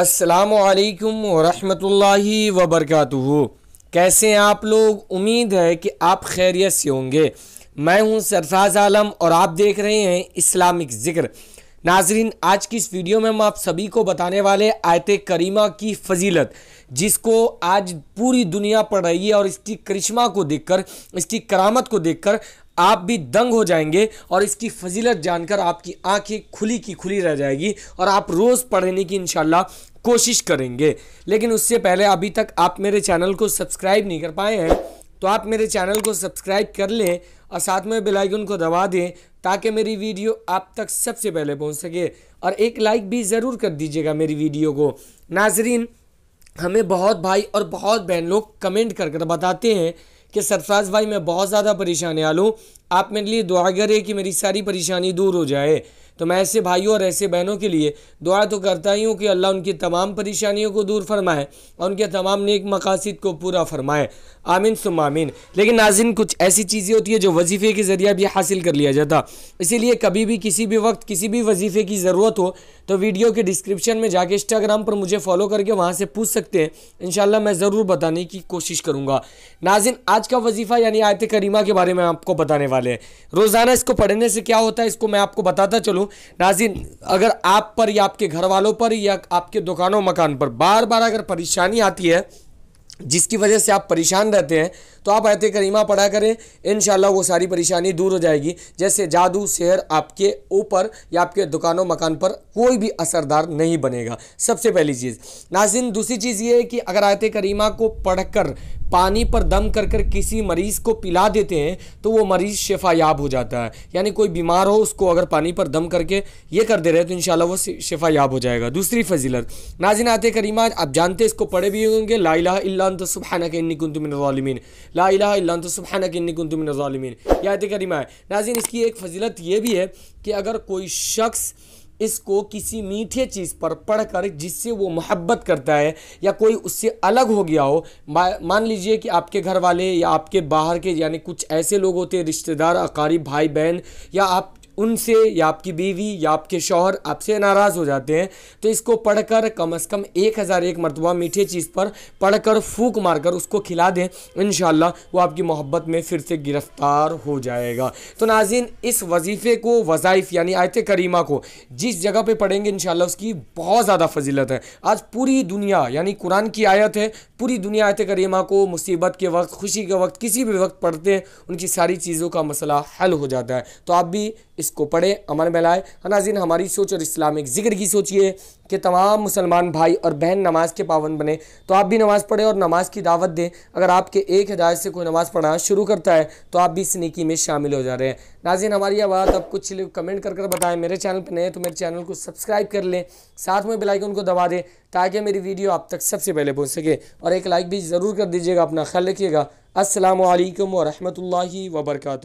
असलकम वरहमतुल्लाहि वबरकatuह कैसे हैं आप लोग उम्मीद है कि आप खैरियत से होंगे मैं हूं सरफराज आलम और आप देख रहे हैं इस्लामिक ज़िक्र नाजरीन आज की इस वीडियो में हम आप सभी को बताने वाले आयत करीमा की फजीलत जिसको आज पूरी दुनिया पढ़ रही है और इसकी करिश्मा को देखकर इसकी करामत को देखकर आप भी दंग हो जाएंगे और इसकी फजीलत जानकर आपकी आंखें खुली की खुली रह जाएगी और आप रोज़ पढ़ने की इनशाला कोशिश करेंगे लेकिन उससे पहले अभी तक आप मेरे चैनल को सब्सक्राइब नहीं कर पाए हैं तो आप मेरे चैनल को सब्सक्राइब कर लें और साथ में बेल आइकन को दबा दें ताकि मेरी वीडियो आप तक सबसे पहले पहुंच सके और एक लाइक भी ज़रूर कर दीजिएगा मेरी वीडियो को नाजरीन हमें बहुत भाई और बहुत बहन लोग कमेंट कर कर बताते हैं कि सरफराज भाई मैं बहुत ज़्यादा परेशान हाल हूँ आप मेरे लिए दुआ करें कि मेरी सारी परेशानी दूर हो जाए तो मैं ऐसे भाइयों और ऐसे बहनों के लिए दुआ तो करता ही हूँ कि अल्लाह उनकी तमाम परेशानियों को दूर फरमाए और उनके तमाम नेक मकासद को पूरा फरमाए आमीन आमिन लेकिन नाजिन कुछ ऐसी चीज़ें होती है जो वजीफ़े के ज़रिए भी हासिल कर लिया जाता इसीलिए कभी भी किसी भी वक्त किसी भी वजीफ़े की ज़रूरत हो तो वीडियो के डिस्क्रिप्शन में जाके इंस्टाग्राम पर मुझे फॉलो करके वहाँ से पूछ सकते हैं इन मैं ज़रूर बताने की कोशिश करूँगा नाजिन आज का वजीफ़ा यानी आयत करीमा के बारे में आपको बताने वाला वाले हैं रोज़ाना इसको पढ़ने से क्या होता है इसको मैं आपको बताता चलूँ नाजिन अगर आप पर या आपके घर वालों पर या आपके दुकानों मकान पर बार बार अगर परेशानी आती है जिसकी वजह से आप परेशान रहते हैं तो आप आयत करीमा पढ़ा करें इन वो सारी परेशानी दूर हो जाएगी जैसे जादू शहर आपके ऊपर या आपके दुकानों मकान पर कोई भी असरदार नहीं बनेगा सबसे पहली चीज़ नाजिन दूसरी चीज़ ये है कि अगर आयत करीमा को पढ़कर पानी पर दम कर कर किसी मरीज़ को पिला देते हैं तो वो मरीज़ शिफायाब हो जाता है यानी कोई बीमार हो उसको अगर पानी पर दम करके ये कर दे रहे तो इन वो शिफायाब हो जाएगा दूसरी फजीलत नाजिन आयत करीमा आप जानते इसको पढ़े भी होंगे ला अंत सुबहाना के इन्नी कुंतु मिन ला इला सुबहाना के इन्नी कुंतु मिन ालिमिन याद करीमा है नाजिन इसकी एक फजीलत ये भी है कि अगर कोई शख्स इसको किसी मीठे चीज़ पर पढ़कर जिससे वो मोहब्बत करता है या कोई उससे अलग हो गया हो मान लीजिए कि आपके घर वाले या आपके बाहर के यानी कुछ ऐसे लोग होते हैं रिश्तेदार अकारीब भाई बहन या आप उनसे या आपकी बीवी या आपके शौहर आपसे नाराज़ हो जाते हैं तो इसको पढ़कर कम अज़ कम एक हज़ार एक मरतबा मीठे चीज़ पर पढ़कर फूक मारकर उसको खिला दें इन वो आपकी मोहब्बत में फिर से गिरफ़्तार हो जाएगा तो नाजिन इस वजीफ़े को वज़ाइफ यानी आयत करीमा को जिस जगह पर पढ़ेंगे इन उसकी बहुत ज़्यादा फजीलत है आज पूरी दुनिया यानी कुरान की आयत है पूरी दुनिया आयत करीमा को मुसीबत के वक्त खुशी के वक्त किसी भी वक्त पढ़ते हैं उनकी सारी चीज़ों का मसला हल हो जाता है तो आप भी इस इसको पढ़ें अमन में लाए नाजिन हमारी सोच और इस्लामिक जिक्र की सोचिए कि तमाम मुसलमान भाई और बहन नमाज के पावन बने तो आप भी नमाज़ पढ़ें और नमाज़ की दावत दें अगर आपके एक हदायत से कोई नमाज़ पढ़ना शुरू करता है तो आप भी इस नीकी में शामिल हो जा रहे हैं नाजिन हमारी यह बात आप कुछ कमेंट कर कर बताएं मेरे चैनल पर नए तो मेरे चैनल को सब्सक्राइब कर लें साथ में बेलाइकन को दबा दें ताकि मेरी वीडियो आप तक सबसे पहले पहुँच सके और एक लाइक भी ज़रूर कर दीजिएगा अपना ख्याल रखिएगा असलकम वरहमल वर्का